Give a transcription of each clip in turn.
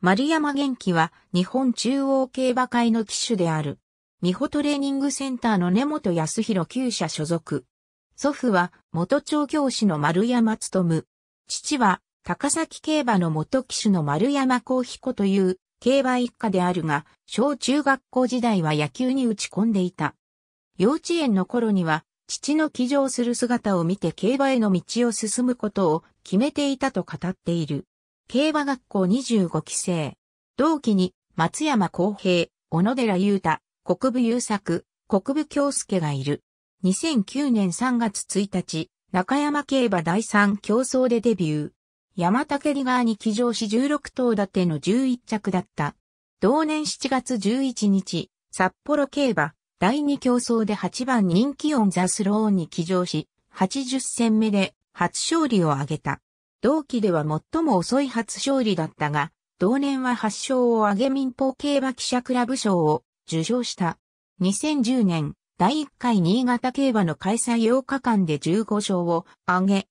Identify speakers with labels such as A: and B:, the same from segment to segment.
A: 丸山元気は日本中央競馬会の騎手である。美穂トレーニングセンターの根本康弘旧社所属。祖父は元調教師の丸山務。父は高崎競馬の元騎手の丸山幸彦という競馬一家であるが、小中学校時代は野球に打ち込んでいた。幼稚園の頃には父の騎乗する姿を見て競馬への道を進むことを決めていたと語っている。競馬学校25期生。同期に、松山公平、小野寺優太、国部優作、国部京介がいる。2009年3月1日、中山競馬第3競争でデビュー。山竹リガーに騎乗し16頭立ての11着だった。同年7月11日、札幌競馬第2競争で8番人気オンザスローンに騎乗し、80戦目で初勝利を挙げた。同期では最も遅い初勝利だったが、同年は8勝を挙げ民放競馬記者クラブ賞を受賞した。2010年、第1回新潟競馬の開催8日間で15勝を挙げ、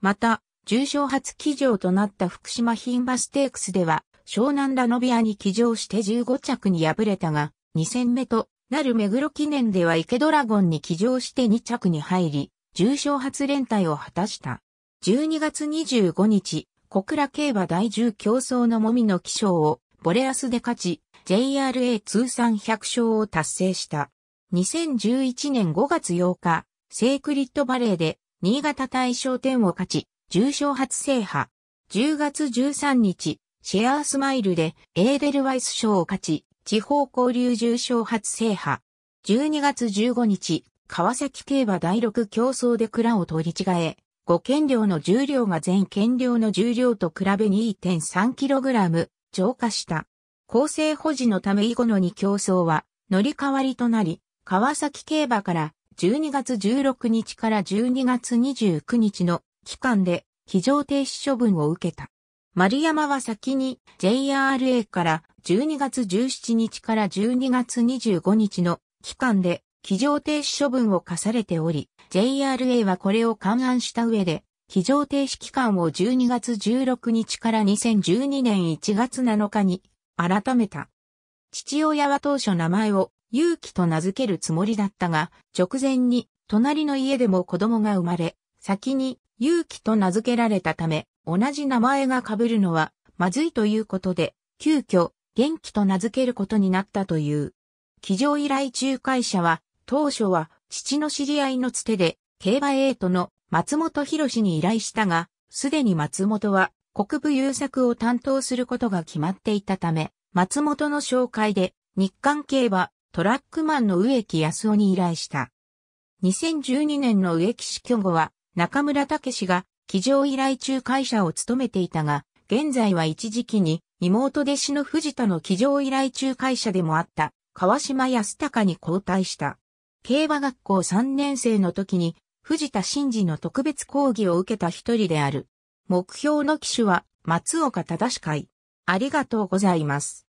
A: また、重賞初騎乗となった福島牝馬ステークスでは、湘南ラノビアに騎乗して15着に敗れたが、2戦目となる目黒記念では池ドラゴンに騎乗して2着に入り、重賞初連帯を果たした。12月25日、小倉競馬第10競争のもみの起賞をボレアスで勝ち、JRA 通算100勝を達成した。2011年5月8日、セークリットバレーで新潟大賞点を勝ち、重賞初制覇。10月13日、シェアースマイルでエーデルワイス賞を勝ち、地方交流重賞初制覇。12月15日、川崎競馬第6競争で蔵を取り違え、5件量の重量が全件量の重量と比べ 2.3kg 超過した。構成保持のため以後の2競争は乗り換わりとなり、川崎競馬から12月16日から12月29日の期間で非常停止処分を受けた。丸山は先に JRA から12月17日から12月25日の期間で騎乗停止処分を課されており、JRA はこれを勘案した上で、騎乗停止期間を12月16日から2012年1月7日に改めた。父親は当初名前を勇気と名付けるつもりだったが、直前に隣の家でも子供が生まれ、先に勇気と名付けられたため、同じ名前が被るのはまずいということで、急遽元気と名付けることになったという。騎乗依頼仲介者は当初は父の知り合いのつてで、競馬エイトの松本博士に依頼したが、すでに松本は国部優作を担当することが決まっていたため、松本の紹介で日韓競馬トラックマンの植木康夫に依頼した。2012年の植木死去後は中村武氏が騎乗依頼仲介者を務めていたが、現在は一時期に妹弟子の藤田の騎乗依頼仲介者でもあった川島康隆に交代した。競馬学校3年生の時に、藤田真治の特別講義を受けた一人である。目標の騎手は、松岡正会。ありがとうございます。